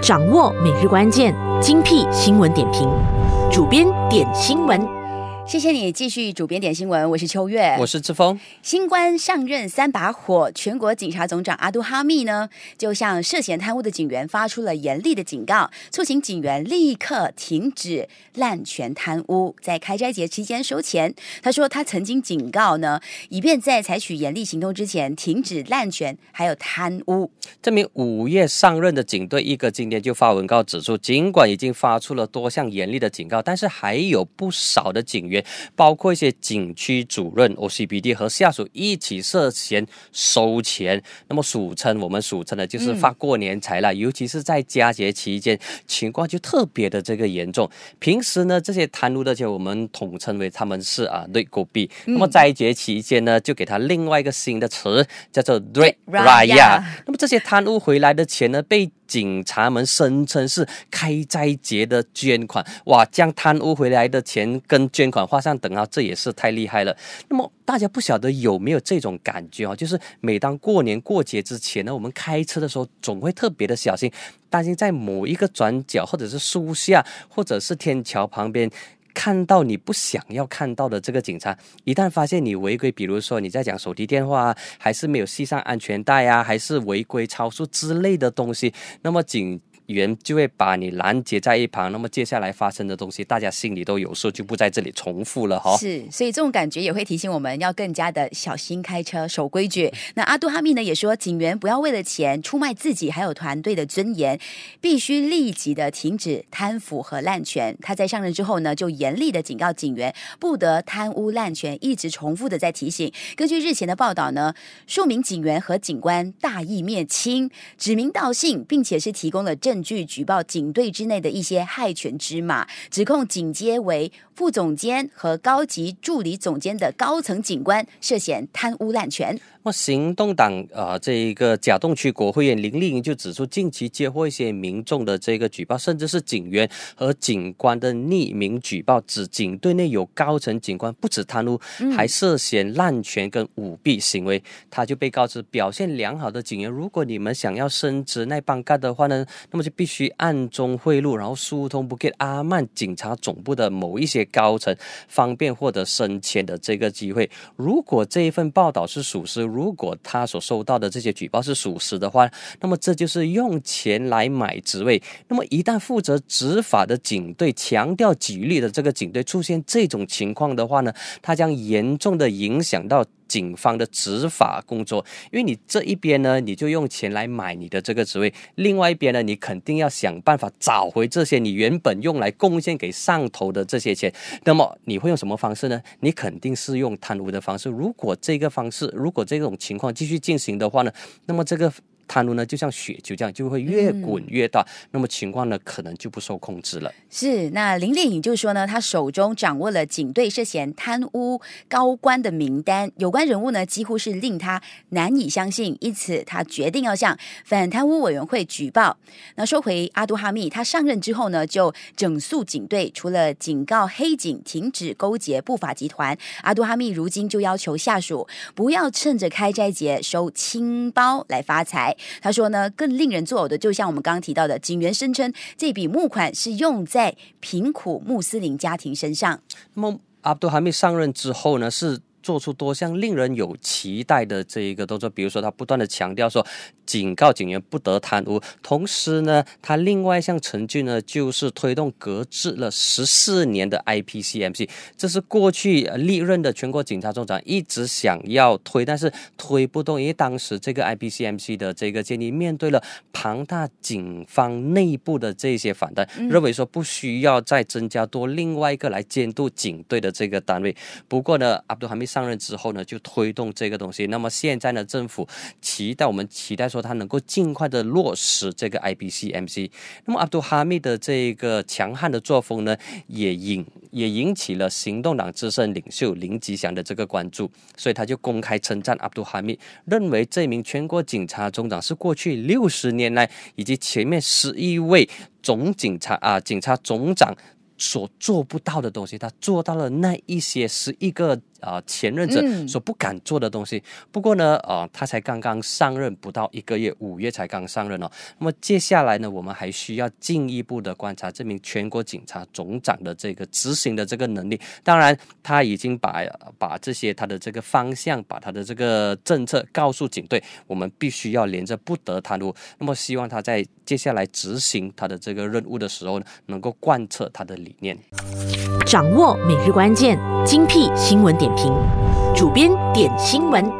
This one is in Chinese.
掌握每日关键精辟新闻点评，主编点新闻。谢谢你继续主编点新闻，我是秋月，我是志峰。新官上任三把火，全国警察总长阿杜哈密呢，就向涉嫌贪污的警员发出了严厉的警告，促请警员立刻停止滥权贪污，在开斋节期间收钱。他说，他曾经警告呢，以便在采取严厉行动之前，停止滥权还有贪污。这名五月上任的警队一哥今天就发文告指出，尽管已经发出了多项严厉的警告，但是还有不少的警员。包括一些景区主任、OCPD 和下属一起涉嫌收钱。那么俗称我们俗称的就是发过年财了，尤其是在佳节期间，情况就特别的这个严重。平时呢，这些贪污的钱我们统称为他们是啊，对狗币。那么在节期间呢，就给他另外一个新的词，叫做对 Raya。那么这些贪污回来的钱呢，被。警察们声称是开斋节的捐款，哇，将贪污回来的钱跟捐款画上等号，这也是太厉害了。那么大家不晓得有没有这种感觉啊？就是每当过年过节之前呢，我们开车的时候总会特别的小心，担心在某一个转角或者是树下或者是天桥旁边。看到你不想要看到的这个警察，一旦发现你违规，比如说你在讲手提电话啊，还是没有系上安全带啊，还是违规超速之类的东西，那么警。员就会把你拦截在一旁，那么接下来发生的东西，大家心里都有数，就不在这里重复了哈。是，所以这种感觉也会提醒我们要更加的小心开车，守规矩。那阿杜哈密呢也说，警员不要为了钱出卖自己，还有团队的尊严，必须立即的停止贪腐和滥权。他在上任之后呢，就严厉的警告警员不得贪污滥权，一直重复的在提醒。根据日前的报道呢，数名警员和警官大义灭亲，指名道姓，并且是提供了证。据举报，警队之内的一些害群之马，指控警阶为副总监和高级助理总监的高层警官涉嫌贪污滥权。那行动党啊，这一个甲洞区国会议员林丽莹就指出，近期接获一些民众的这个举报，甚至是警员和警官的匿名举报，指警队内有高层警官不止贪污，还涉嫌滥权跟舞弊行为。他就被告知，表现良好的警员，如果你们想要升职那帮干的话呢，那么就。必须暗中贿赂，然后疏通不给阿曼警察总部的某一些高层，方便获得升迁的这个机会。如果这一份报道是属实，如果他所收到的这些举报是属实的话，那么这就是用钱来买职位。那么一旦负责执法的警队强调纪律的这个警队出现这种情况的话呢，它将严重的影响到。警方的执法工作，因为你这一边呢，你就用钱来买你的这个职位；另外一边呢，你肯定要想办法找回这些你原本用来贡献给上头的这些钱。那么你会用什么方式呢？你肯定是用贪污的方式。如果这个方式，如果这种情况继续进行的话呢，那么这个。贪污呢，就像雪球一样，就会越滚越大。那么情况呢，可能就不受控制了。是，那林烈颖就说呢，他手中掌握了警队涉嫌贪污高官的名单，有关人物呢，几乎是令他难以相信，因此他决定要向反贪污委员会举报。那说回阿杜哈密，他上任之后呢，就整肃警队，除了警告黑警停止勾结不法集团，阿杜哈密如今就要求下属 不要趁着开斋节收清包来发财。他说呢，更令人作呕的，就像我们刚刚提到的，警员声称这笔募款是用在贫苦穆斯林家庭身上。那么，阿杜哈没上任之后呢，是。做出多项令人有期待的这一个动作，比如说他不断的强调说，警告警员不得贪污，同时呢，他另外一项成绩呢，就是推动搁置了十四年的 IPCMC，这是过去历任的全国警察总长一直想要推，但是推不动，因为当时这个 IPCMC 的这个建立面对了庞大警方内部的这些反弹，认为说不需要再增加多另外一个来监督警队的这个单位。不过呢，阿布杜哈密。上任之后呢，就推动这个东西。那么现在呢，政府期待我们期待说他能够尽快的落实这个 I B C M C。那么阿杜哈密的这个强悍的作风呢，也引也引起了行动党资深领袖林吉祥的这个关注，所以他就公开称赞阿杜哈密，认为这名全国警察总长是过去六十年来以及前面十一位总警察啊警察总长所做不到的东西，他做到了那一些十一个。啊，前任者所不敢做的东西。不过呢，啊，他才刚刚上任不到一个月，五月才刚上任哦。那么接下来呢，我们还需要进一步的观察这名全国警察总长的这个执行的这个能力。当然，他已经把把这些他的这个方向，把他的这个政策告诉警队，我们必须要连着不得贪污。那么希望他在接下来执行他的这个任务的时候呢，能够贯彻他的理念。掌握每日关键精辟新闻点评，主编点新闻。